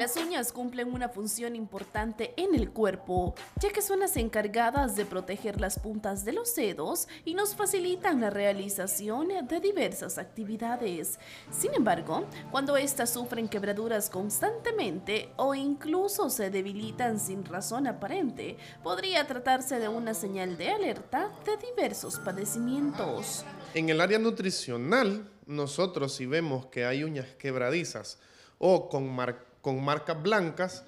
Las uñas cumplen una función importante en el cuerpo, ya que son las encargadas de proteger las puntas de los dedos y nos facilitan la realización de diversas actividades. Sin embargo, cuando estas sufren quebraduras constantemente o incluso se debilitan sin razón aparente, podría tratarse de una señal de alerta de diversos padecimientos. En el área nutricional, nosotros si vemos que hay uñas quebradizas o con marcas con marcas blancas,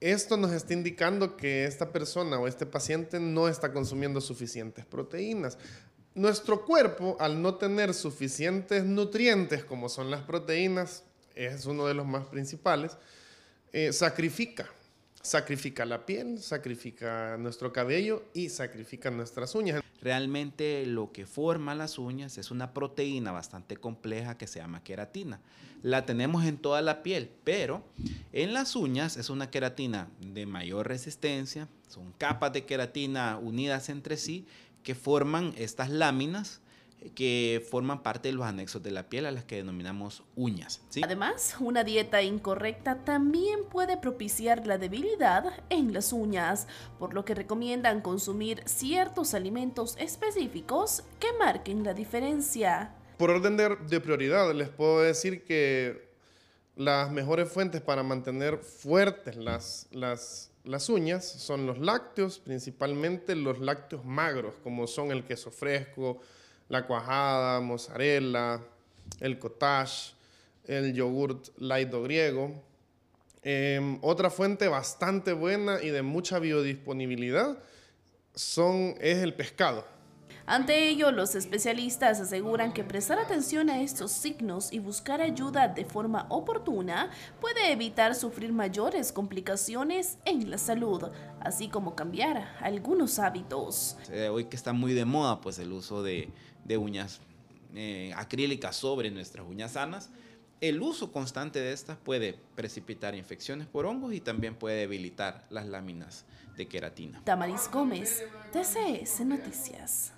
esto nos está indicando que esta persona o este paciente no está consumiendo suficientes proteínas. Nuestro cuerpo, al no tener suficientes nutrientes como son las proteínas, es uno de los más principales, eh, sacrifica sacrifica la piel, sacrifica nuestro cabello y sacrifica nuestras uñas. Realmente lo que forma las uñas es una proteína bastante compleja que se llama queratina. La tenemos en toda la piel, pero en las uñas es una queratina de mayor resistencia, son capas de queratina unidas entre sí que forman estas láminas que forman parte de los anexos de la piel a las que denominamos uñas. Además, una dieta incorrecta también puede propiciar la debilidad en las uñas, por lo que recomiendan consumir ciertos alimentos específicos que marquen la diferencia. Por orden de, prioridad, les puedo decir que las mejores fuentes para mantener fuertes las uñas son los lácteos, principalmente los lácteos magros, como son el queso fresco, la cuajada, mozzarella, el cottage, el yogurt laido griego. Em, otra fuente bastante buena y de mucha biodisponibilidad son, es el pescado. Ante ello, los especialistas aseguran que prestar atención a estos signos y buscar ayuda de forma oportuna puede evitar sufrir mayores complicaciones en la salud, así como cambiar algunos hábitos. hoy que está muy de moda pues el uso de, uñas eh, acrílicas sobre nuestras uñas sanas, el uso constante de estas puede precipitar infecciones por hongos y también puede debilitar las láminas de queratina. Tamaris Gómez, TCS Noticias.